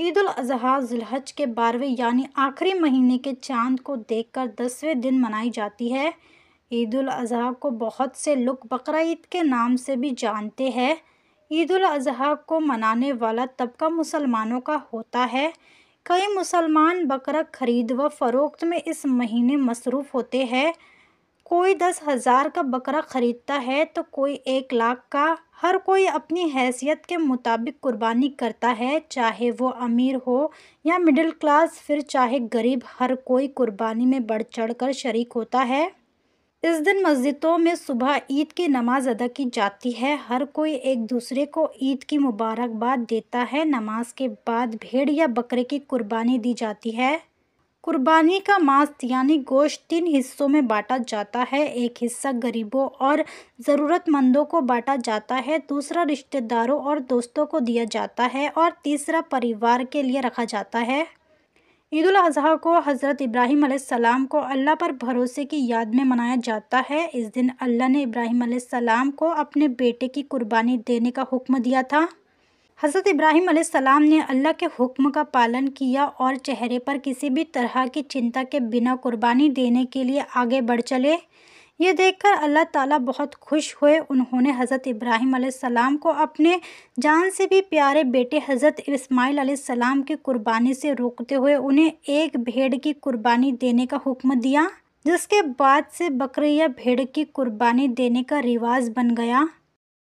ईद अजहा जिलहज के बारहवें यानी आखिरी महीने के चांद को देखकर दसवें दिन मनाई जाती है ईद अजहा को बहुत से लोग बकर के नाम से भी जानते हैं ईद अजहा को मनाने वाला तबका मुसलमानों का होता है कई मुसलमान बकरा खरीद व फरोख्त में इस महीने मसरूफ़ होते हैं कोई दस हज़ार का बकरा ख़रीदता है तो कोई एक लाख का हर कोई अपनी हैसियत के मुताबिक कुर्बानी करता है चाहे वो अमीर हो या मिडिल क्लास फिर चाहे गरीब हर कोई कुर्बानी में बढ़ चढ़ कर शरीक होता है इस दिन मस्जिदों में सुबह ईद की नमाज अदा की जाती है हर कोई एक दूसरे को ईद की मुबारकबाद देता है नमाज के बाद भेड़ या बकरे की कुर्बानी दी जाती है कुर्बानी का मांस यानी गोश्त तीन हिस्सों में बांटा जाता है एक हिस्सा गरीबों और ज़रूरतमंदों को बांटा जाता है दूसरा रिश्तेदारों और दोस्तों को दिया जाता है और तीसरा परिवार के लिए रखा जाता है ईद अजी को हज़रत इब्राहिम सलाम को अल्लाह पर भरोसे की याद में मनाया जाता है इस दिन अल्लाह ने इब्राहिम सलाम को अपने बेटे की कुर्बानी देने का हुक्म दिया था हज़रत इब्राहिम सलाम ने अल्लाह के हुक्म का पालन किया और चेहरे पर किसी भी तरह की चिंता के बिना कुर्बानी देने के लिए आगे बढ़ चले ये देखकर अल्लाह ताला बहुत खुश हुए उन्होंने हज़रत इब्राहिम सलाम को अपने जान से भी प्यारे बेटे हज़रत इस्माइल सलाम की कुर्बानी से रोकते हुए उन्हें एक भेड़ की कुर्बानी देने का हुक्म दिया जिसके बाद से बकरी या भेड़ की कुर्बानी देने का रिवाज बन गया